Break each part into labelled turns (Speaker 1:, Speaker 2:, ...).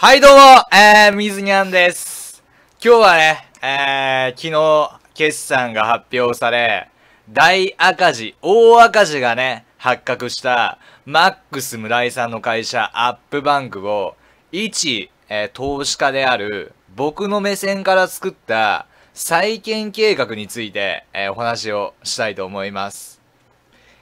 Speaker 1: はいどうも、えー、水にゃんです。今日はね、えー、昨日、決算が発表され、大赤字、大赤字がね、発覚した、マックス村井さんの会社、アップバンクを、一、えー、投資家である、僕の目線から作った、再建計画について、えー、お話をしたいと思います。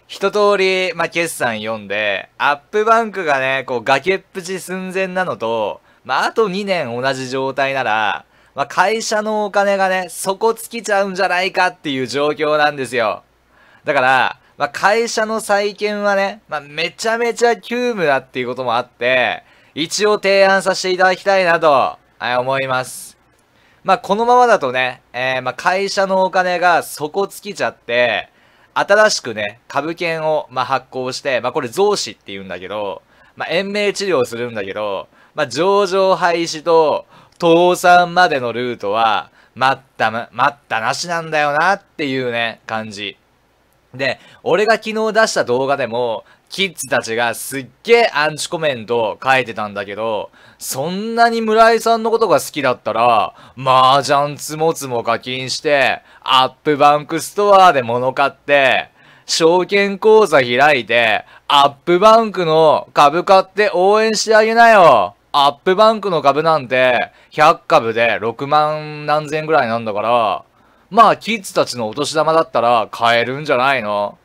Speaker 1: 一通り、まあ、決算読んで、アップバンクがね、こう、崖っぷち寸前なのと、まあ、あと2年同じ状態なら、まあ、会社のお金がね、底尽きちゃうんじゃないかっていう状況なんですよ。だから、まあ、会社の再建はね、まあ、めちゃめちゃ急務だっていうこともあって、一応提案させていただきたいなと、はい、思います。まあ、このままだとね、えー、まあ、会社のお金が底尽きちゃって、新しくね、株券を、まあ、発行して、まあ、これ増資って言うんだけど、まあ、延命治療するんだけど、まあ、上場廃止と倒産までのルートは、待ったま、待ったなしなんだよなっていうね、感じ。で、俺が昨日出した動画でも、キッズたちがすっげえアンチコメント書いてたんだけど、そんなに村井さんのことが好きだったら、麻雀つもつも課金して、アップバンクストアで物買って、証券口座開いて、アップバンクの株買って応援してあげなよ。アップバンクの株なんて、100株で6万何千ぐらいなんだから、まあ、キッズたちのお年玉だったら買えるんじゃないの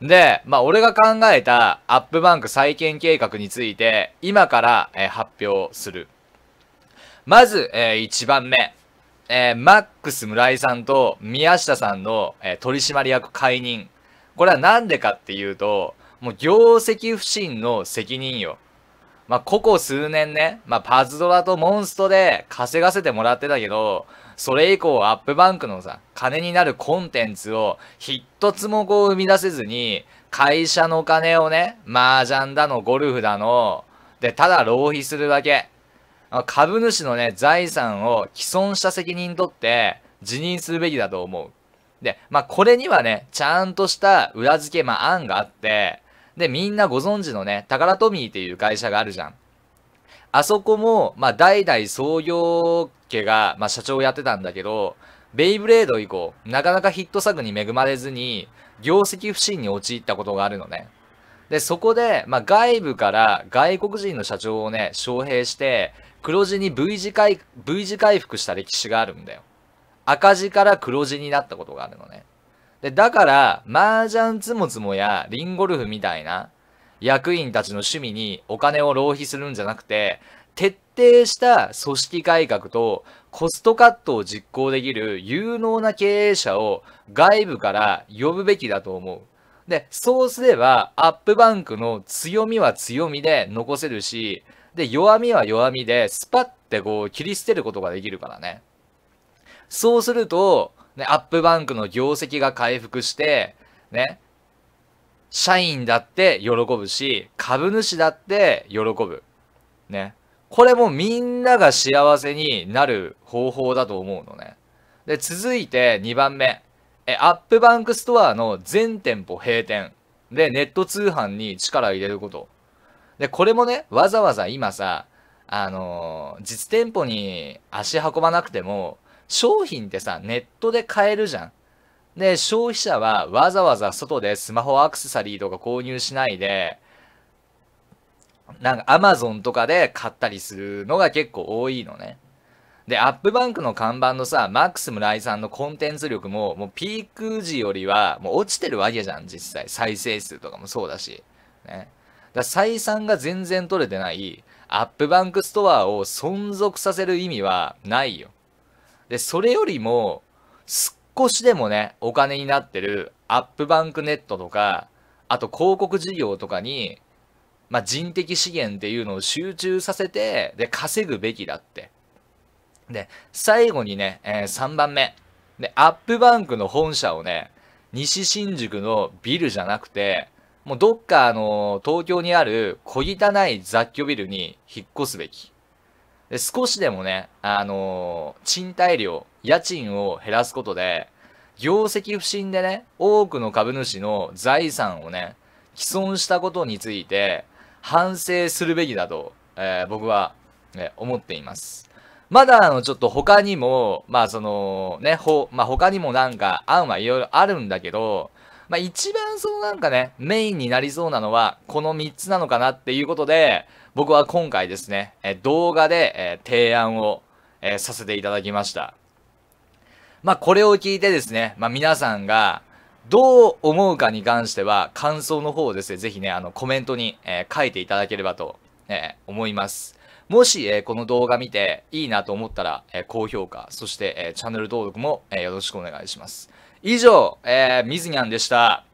Speaker 1: で、まあ、俺が考えたアップバンク再建計画について、今から、えー、発表する。まず、えー、1番目。えー、マックス村井さんと宮下さんの、えー、取締役解任。これはなんでかっていうと、もう業績不振の責任よ。まあ、ここ数年ね、まあ、パズドラとモンストで稼がせてもらってたけど、それ以降アップバンクのさ、金になるコンテンツを一つもこう生み出せずに、会社のお金をね、麻雀だの、ゴルフだの、で、ただ浪費するだけ。株主のね、財産を既存した責任取って辞任するべきだと思う。で、まあ、これにはね、ちゃんとした裏付け、まあ、案があって、で、みんなご存知のね、タカラトミーっていう会社があるじゃん。あそこも、まあ、代々創業家が、まあ、社長をやってたんだけど、ベイブレード以降、なかなかヒット作に恵まれずに、業績不振に陥ったことがあるのね。で、そこで、まあ、外部から外国人の社長をね、招聘して、黒字に V 字回、V 字回復した歴史があるんだよ。赤字から黒字になったことがあるのね。で、だから、麻雀つもつもやリンゴルフみたいな役員たちの趣味にお金を浪費するんじゃなくて、徹底した組織改革とコストカットを実行できる有能な経営者を外部から呼ぶべきだと思う。で、そうすればアップバンクの強みは強みで残せるし、で、弱みは弱みでスパッてこう切り捨てることができるからね。そうすると、ね、アップバンクの業績が回復して、ね、社員だって喜ぶし、株主だって喜ぶ。ね。これもみんなが幸せになる方法だと思うのね。で、続いて2番目。え、アップバンクストアの全店舗閉店。で、ネット通販に力を入れること。で、これもね、わざわざ今さ、あのー、実店舗に足運ばなくても、商品ってさ、ネットで買えるじゃん。で、消費者はわざわざ外でスマホアクセサリーとか購入しないで、なんか Amazon とかで買ったりするのが結構多いのね。で、アップバンクの看板のさ、マックス村井さんのコンテンツ力も、もうピーク時よりは、もう落ちてるわけじゃん、実際。再生数とかもそうだし。ね。だ採算が全然取れてない、アップバンクストアを存続させる意味はないよ。で、それよりも、少しでもね、お金になってるアップバンクネットとか、あと広告事業とかに、まあ、人的資源っていうのを集中させて、で、稼ぐべきだって。で、最後にね、えー、3番目。で、アップバンクの本社をね、西新宿のビルじゃなくて、もうどっかあの、東京にある小汚い雑居ビルに引っ越すべき。少しでもね、あのー、賃貸料、家賃を減らすことで、業績不振でね、多くの株主の財産をね、毀損したことについて、反省するべきだと、えー、僕は、ね、思っています。まだ、あの、ちょっと他にも、まあ、その、ね、ほ、まあ、他にもなんか案はいろいろあるんだけど、まあ、一番そのなんかね、メインになりそうなのは、この3つなのかなっていうことで、僕は今回ですね、え動画で、え提案を、えさせていただきました。まあ、これを聞いてですね、まあ、皆さんが、どう思うかに関しては、感想の方をですね、ぜひね、あの、コメントに、え書いていただければと、え思います。もし、えこの動画見ていいなと思ったら、え高評価、そして、えチャンネル登録も、えよろしくお願いします。以上、えー、みずにゃんでした。